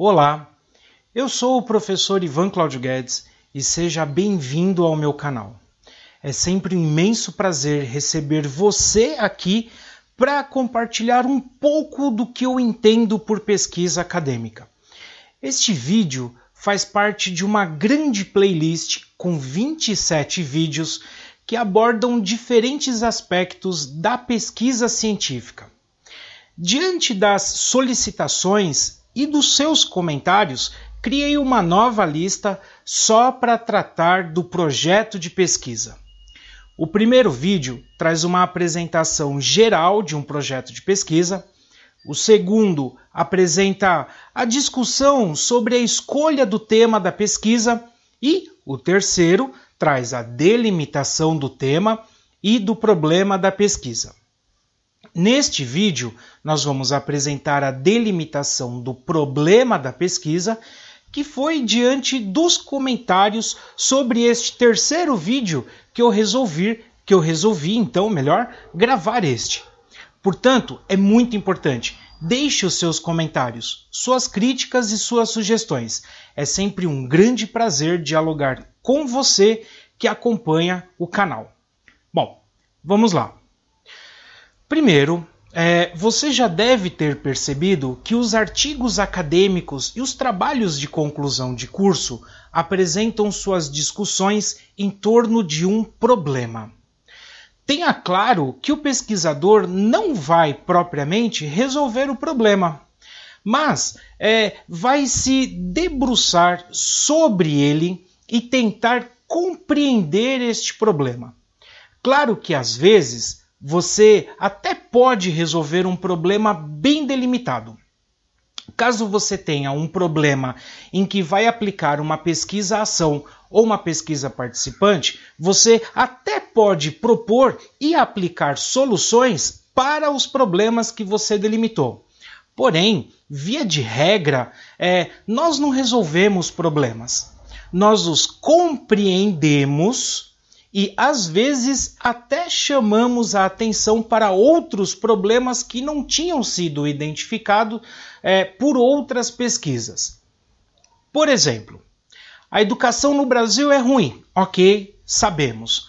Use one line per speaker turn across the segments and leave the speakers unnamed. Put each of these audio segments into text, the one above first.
Olá, eu sou o professor Ivan Cláudio Guedes e seja bem-vindo ao meu canal. É sempre um imenso prazer receber você aqui para compartilhar um pouco do que eu entendo por pesquisa acadêmica. Este vídeo faz parte de uma grande playlist com 27 vídeos que abordam diferentes aspectos da pesquisa científica. Diante das solicitações e dos seus comentários, criei uma nova lista só para tratar do projeto de pesquisa. O primeiro vídeo traz uma apresentação geral de um projeto de pesquisa. O segundo apresenta a discussão sobre a escolha do tema da pesquisa. E o terceiro traz a delimitação do tema e do problema da pesquisa. Neste vídeo, nós vamos apresentar a delimitação do problema da pesquisa, que foi diante dos comentários sobre este terceiro vídeo que eu resolvi, que eu resolvi então, melhor, gravar este. Portanto, é muito importante. Deixe os seus comentários, suas críticas e suas sugestões. É sempre um grande prazer dialogar com você que acompanha o canal. Bom, vamos lá. Primeiro, é, você já deve ter percebido que os artigos acadêmicos e os trabalhos de conclusão de curso apresentam suas discussões em torno de um problema. Tenha claro que o pesquisador não vai propriamente resolver o problema, mas é, vai se debruçar sobre ele e tentar compreender este problema. Claro que às vezes você até pode resolver um problema bem delimitado. Caso você tenha um problema em que vai aplicar uma pesquisa ação ou uma pesquisa participante, você até pode propor e aplicar soluções para os problemas que você delimitou. Porém, via de regra, é, nós não resolvemos problemas. Nós os compreendemos e às vezes até chamamos a atenção para outros problemas que não tinham sido identificados é, por outras pesquisas. Por exemplo, a educação no Brasil é ruim, ok, sabemos.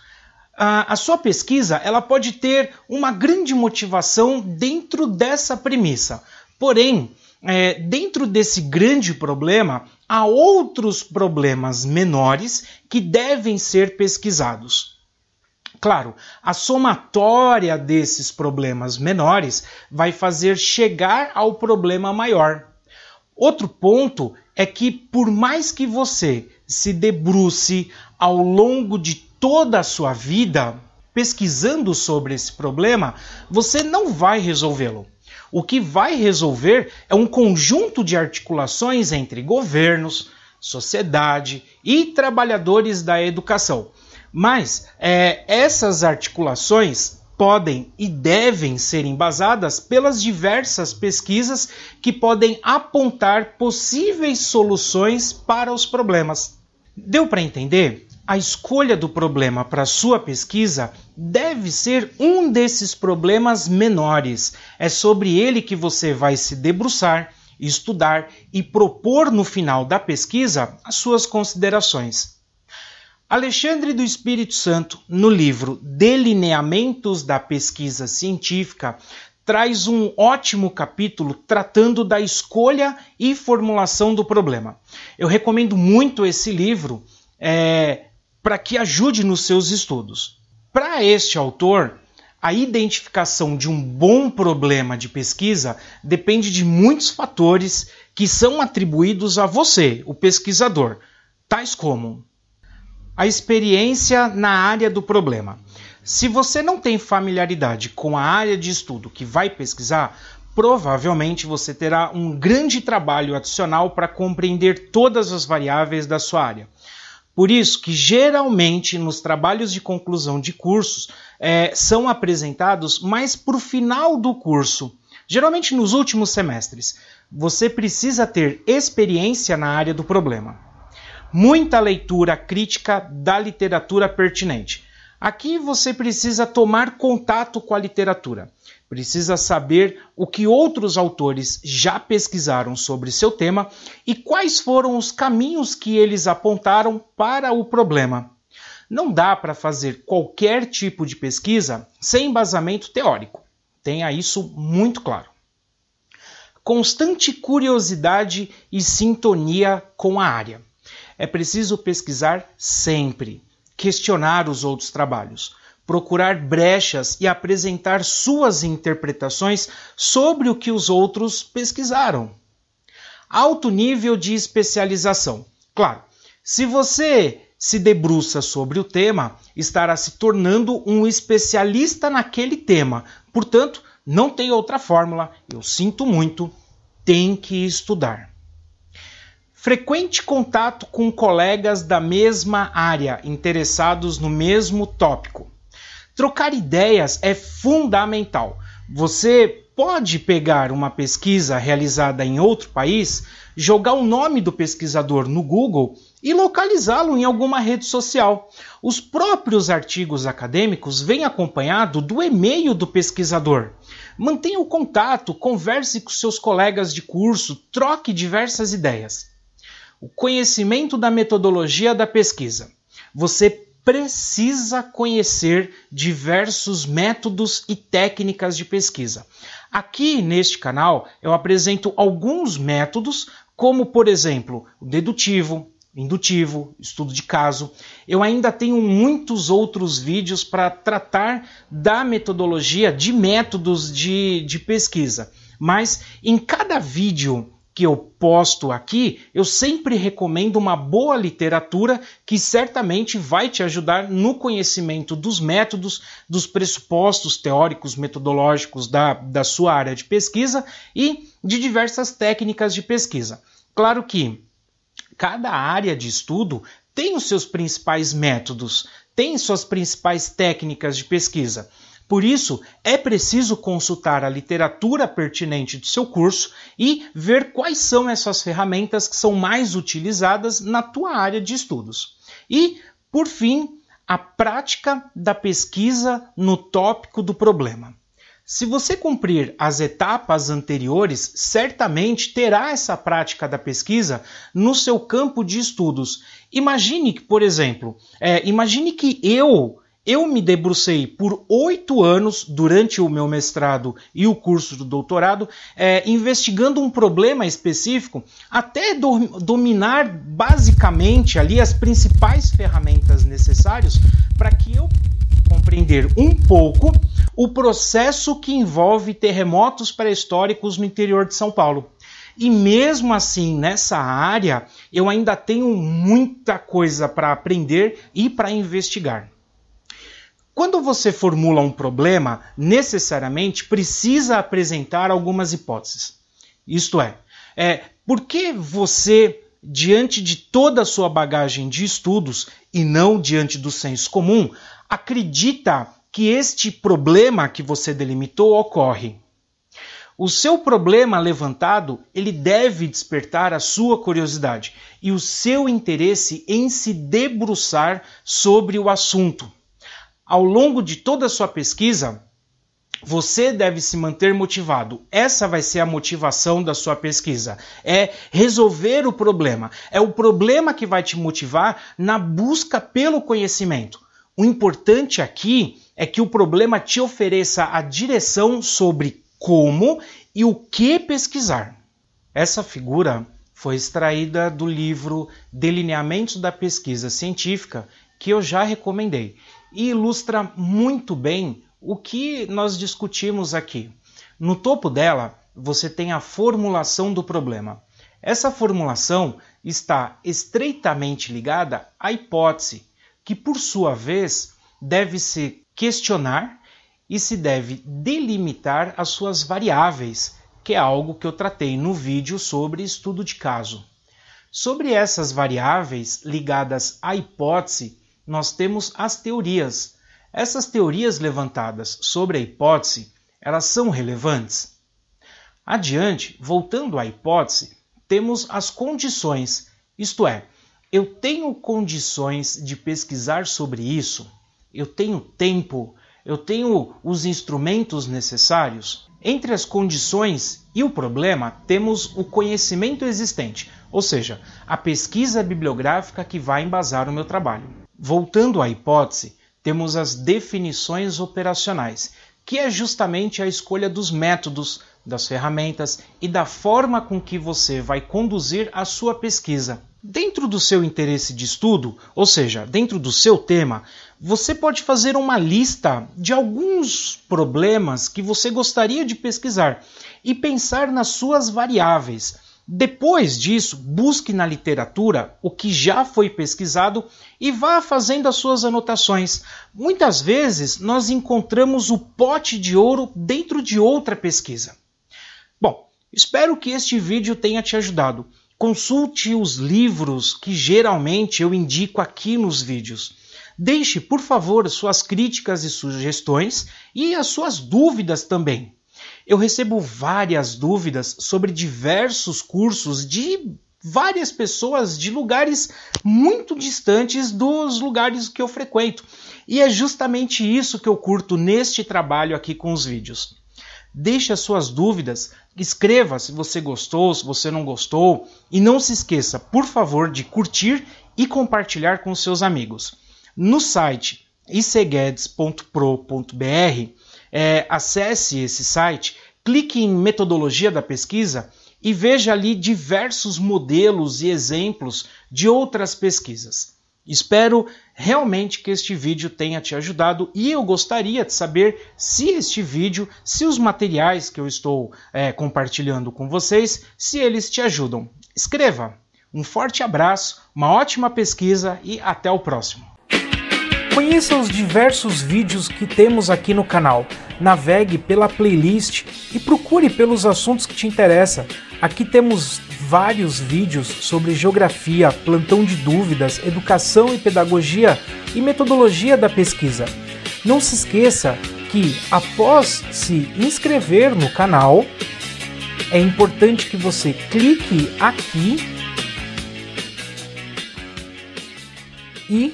A, a sua pesquisa ela pode ter uma grande motivação dentro dessa premissa, porém é, dentro desse grande problema, há outros problemas menores que devem ser pesquisados. Claro, a somatória desses problemas menores vai fazer chegar ao problema maior. Outro ponto é que, por mais que você se debruce ao longo de toda a sua vida pesquisando sobre esse problema, você não vai resolvê-lo. O que vai resolver é um conjunto de articulações entre governos, sociedade e trabalhadores da educação. Mas é, essas articulações podem e devem ser embasadas pelas diversas pesquisas que podem apontar possíveis soluções para os problemas. Deu para entender? A escolha do problema para sua pesquisa deve ser um desses problemas menores. É sobre ele que você vai se debruçar, estudar e propor no final da pesquisa as suas considerações. Alexandre do Espírito Santo, no livro Delineamentos da Pesquisa Científica, traz um ótimo capítulo tratando da escolha e formulação do problema. Eu recomendo muito esse livro é, para que ajude nos seus estudos. Para este autor, a identificação de um bom problema de pesquisa depende de muitos fatores que são atribuídos a você, o pesquisador, tais como a experiência na área do problema. Se você não tem familiaridade com a área de estudo que vai pesquisar, provavelmente você terá um grande trabalho adicional para compreender todas as variáveis da sua área. Por isso que geralmente nos trabalhos de conclusão de cursos é, são apresentados mais para o final do curso, geralmente nos últimos semestres. Você precisa ter experiência na área do problema. Muita leitura crítica da literatura pertinente. Aqui você precisa tomar contato com a literatura, precisa saber o que outros autores já pesquisaram sobre seu tema e quais foram os caminhos que eles apontaram para o problema. Não dá para fazer qualquer tipo de pesquisa sem embasamento teórico. Tenha isso muito claro. Constante curiosidade e sintonia com a área. É preciso pesquisar sempre, questionar os outros trabalhos, procurar brechas e apresentar suas interpretações sobre o que os outros pesquisaram. Alto nível de especialização. Claro, se você se debruça sobre o tema, estará se tornando um especialista naquele tema. Portanto, não tem outra fórmula. Eu sinto muito, tem que estudar. Frequente contato com colegas da mesma área, interessados no mesmo tópico. Trocar ideias é fundamental. Você pode pegar uma pesquisa realizada em outro país, jogar o nome do pesquisador no Google e localizá-lo em alguma rede social. Os próprios artigos acadêmicos vêm acompanhado do e-mail do pesquisador. Mantenha o contato, converse com seus colegas de curso, troque diversas ideias o conhecimento da metodologia da pesquisa. Você precisa conhecer diversos métodos e técnicas de pesquisa. Aqui neste canal eu apresento alguns métodos, como por exemplo o dedutivo, indutivo, estudo de caso. Eu ainda tenho muitos outros vídeos para tratar da metodologia de métodos de, de pesquisa. Mas em cada vídeo que eu posto aqui, eu sempre recomendo uma boa literatura que certamente vai te ajudar no conhecimento dos métodos, dos pressupostos teóricos, metodológicos da, da sua área de pesquisa e de diversas técnicas de pesquisa. Claro que cada área de estudo tem os seus principais métodos, tem suas principais técnicas de pesquisa. Por isso, é preciso consultar a literatura pertinente do seu curso e ver quais são essas ferramentas que são mais utilizadas na tua área de estudos. E, por fim, a prática da pesquisa no tópico do problema. Se você cumprir as etapas anteriores, certamente terá essa prática da pesquisa no seu campo de estudos. Imagine que, por exemplo, é, imagine que eu eu me debrucei por oito anos durante o meu mestrado e o curso do doutorado, é, investigando um problema específico, até do, dominar basicamente ali as principais ferramentas necessárias para que eu compreender um pouco o processo que envolve terremotos pré-históricos no interior de São Paulo. E mesmo assim, nessa área, eu ainda tenho muita coisa para aprender e para investigar. Quando você formula um problema, necessariamente precisa apresentar algumas hipóteses. Isto é, é por que você, diante de toda a sua bagagem de estudos e não diante do senso comum, acredita que este problema que você delimitou ocorre? O seu problema levantado, ele deve despertar a sua curiosidade e o seu interesse em se debruçar sobre o assunto ao longo de toda a sua pesquisa, você deve se manter motivado. Essa vai ser a motivação da sua pesquisa. É resolver o problema. É o problema que vai te motivar na busca pelo conhecimento. O importante aqui é que o problema te ofereça a direção sobre como e o que pesquisar. Essa figura foi extraída do livro Delineamentos da Pesquisa Científica, que eu já recomendei e ilustra muito bem o que nós discutimos aqui. No topo dela, você tem a formulação do problema. Essa formulação está estreitamente ligada à hipótese, que por sua vez deve se questionar e se deve delimitar as suas variáveis, que é algo que eu tratei no vídeo sobre estudo de caso. Sobre essas variáveis ligadas à hipótese, nós temos as teorias. Essas teorias levantadas sobre a hipótese, elas são relevantes? Adiante, voltando à hipótese, temos as condições, isto é, eu tenho condições de pesquisar sobre isso? Eu tenho tempo? Eu tenho os instrumentos necessários? Entre as condições e o problema, temos o conhecimento existente, ou seja, a pesquisa bibliográfica que vai embasar o meu trabalho. Voltando à hipótese, temos as definições operacionais, que é justamente a escolha dos métodos, das ferramentas e da forma com que você vai conduzir a sua pesquisa. Dentro do seu interesse de estudo, ou seja, dentro do seu tema, você pode fazer uma lista de alguns problemas que você gostaria de pesquisar e pensar nas suas variáveis depois disso, busque na literatura o que já foi pesquisado e vá fazendo as suas anotações. Muitas vezes nós encontramos o pote de ouro dentro de outra pesquisa. Bom, espero que este vídeo tenha te ajudado. Consulte os livros que geralmente eu indico aqui nos vídeos. Deixe, por favor, suas críticas e sugestões e as suas dúvidas também. Eu recebo várias dúvidas sobre diversos cursos de várias pessoas de lugares muito distantes dos lugares que eu frequento. E é justamente isso que eu curto neste trabalho aqui com os vídeos. Deixe as suas dúvidas, escreva se você gostou, se você não gostou, e não se esqueça, por favor, de curtir e compartilhar com seus amigos. No site iceguedes.pro.br é, acesse esse site, clique em metodologia da pesquisa e veja ali diversos modelos e exemplos de outras pesquisas. Espero realmente que este vídeo tenha te ajudado e eu gostaria de saber se este vídeo, se os materiais que eu estou é, compartilhando com vocês, se eles te ajudam. Escreva! Um forte abraço, uma ótima pesquisa e até o próximo! Conheça os diversos vídeos que temos aqui no canal. Navegue pela playlist e procure pelos assuntos que te interessam. Aqui temos vários vídeos sobre geografia, plantão de dúvidas, educação e pedagogia e metodologia da pesquisa. Não se esqueça que, após se inscrever no canal, é importante que você clique aqui e